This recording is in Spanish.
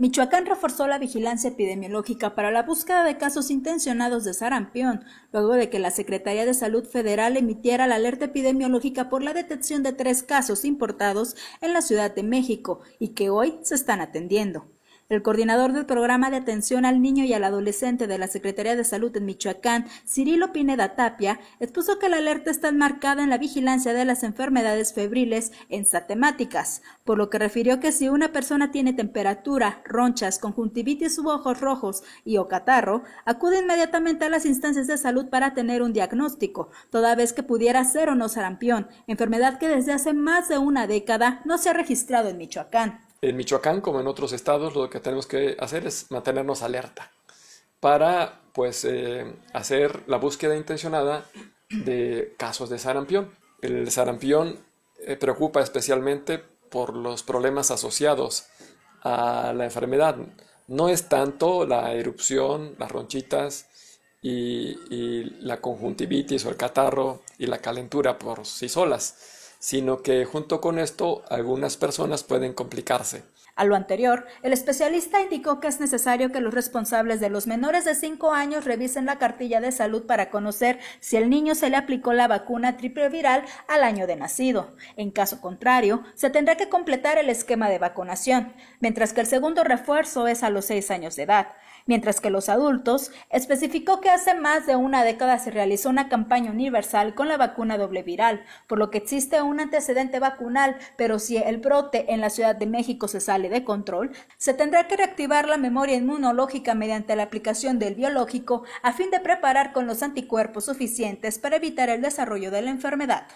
Michoacán reforzó la vigilancia epidemiológica para la búsqueda de casos intencionados de sarampión, luego de que la Secretaría de Salud Federal emitiera la alerta epidemiológica por la detección de tres casos importados en la Ciudad de México y que hoy se están atendiendo. El coordinador del programa de atención al niño y al adolescente de la Secretaría de Salud en Michoacán, Cirilo Pineda Tapia, expuso que la alerta está enmarcada en la vigilancia de las enfermedades febriles en satemáticas, por lo que refirió que si una persona tiene temperatura, ronchas, conjuntivitis u ojos rojos y o catarro, acude inmediatamente a las instancias de salud para tener un diagnóstico, toda vez que pudiera ser o no sarampión, enfermedad que desde hace más de una década no se ha registrado en Michoacán en Michoacán como en otros estados, lo que tenemos que hacer es mantenernos alerta para pues, eh, hacer la búsqueda intencionada de casos de sarampión. El sarampión eh, preocupa especialmente por los problemas asociados a la enfermedad. No es tanto la erupción, las ronchitas y la conjuntivitis o el catarro y la calentura por sí solas sino que junto con esto algunas personas pueden complicarse. A lo anterior, el especialista indicó que es necesario que los responsables de los menores de 5 años revisen la cartilla de salud para conocer si el niño se le aplicó la vacuna triple viral al año de nacido. En caso contrario, se tendrá que completar el esquema de vacunación, mientras que el segundo refuerzo es a los 6 años de edad. Mientras que los adultos, especificó que hace más de una década se realizó una campaña universal con la vacuna doble viral, por lo que existe un un antecedente vacunal, pero si el brote en la Ciudad de México se sale de control, se tendrá que reactivar la memoria inmunológica mediante la aplicación del biológico a fin de preparar con los anticuerpos suficientes para evitar el desarrollo de la enfermedad.